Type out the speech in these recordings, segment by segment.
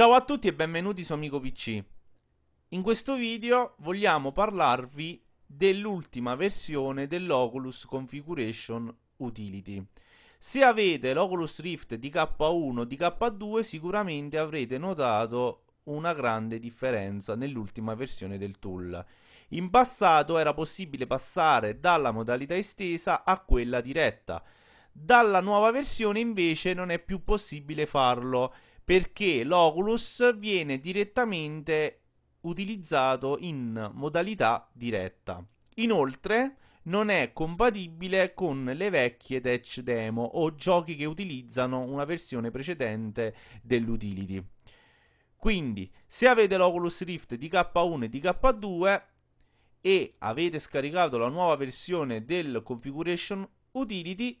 Ciao a tutti e benvenuti su Amico PC. In questo video vogliamo parlarvi dell'ultima versione dell'Oculus Configuration Utility. Se avete l'Oculus Rift di K1 di K2 sicuramente avrete notato una grande differenza nell'ultima versione del tool. In passato era possibile passare dalla modalità estesa a quella diretta. Dalla nuova versione invece non è più possibile farlo perché l'Oculus viene direttamente utilizzato in modalità diretta. Inoltre non è compatibile con le vecchie touch demo o giochi che utilizzano una versione precedente dell'utility. Quindi, se avete l'Oculus Rift di K1 e di K2 e avete scaricato la nuova versione del Configuration Utility,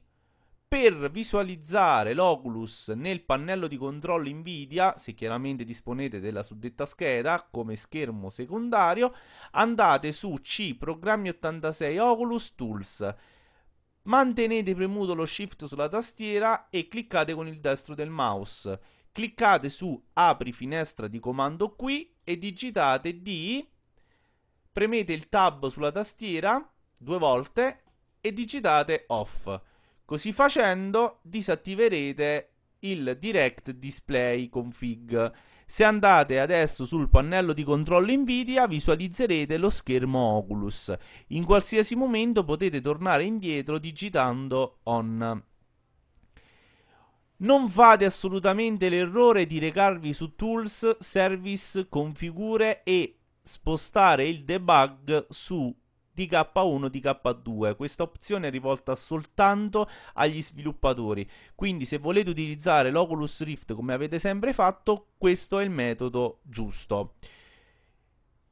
per visualizzare l'Oculus nel pannello di controllo NVIDIA, se chiaramente disponete della suddetta scheda come schermo secondario, andate su C Programmi 86 Oculus Tools. Mantenete premuto lo shift sulla tastiera e cliccate con il destro del mouse. Cliccate su Apri finestra di comando qui e digitate D. premete il tab sulla tastiera due volte e digitate off Così facendo disattiverete il Direct Display Config. Se andate adesso sul pannello di controllo Nvidia visualizzerete lo schermo Oculus. In qualsiasi momento potete tornare indietro digitando on. Non fate assolutamente l'errore di recarvi su Tools, Service, Configure e spostare il debug su k 1 k 2 Questa opzione è rivolta soltanto agli sviluppatori. Quindi se volete utilizzare l'Oculus Rift come avete sempre fatto, questo è il metodo giusto.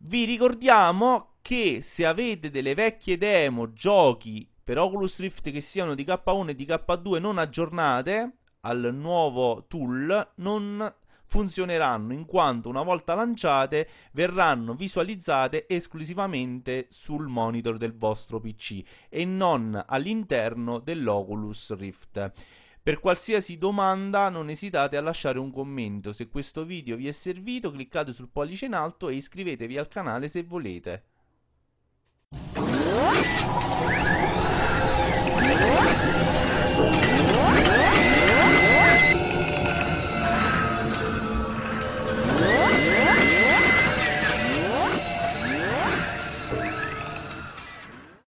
Vi ricordiamo che se avete delle vecchie demo, giochi per Oculus Rift che siano di K1 e di K2 non aggiornate al nuovo tool, non funzioneranno in quanto una volta lanciate verranno visualizzate esclusivamente sul monitor del vostro PC e non all'interno dell'Oculus Rift. Per qualsiasi domanda non esitate a lasciare un commento, se questo video vi è servito cliccate sul pollice in alto e iscrivetevi al canale se volete.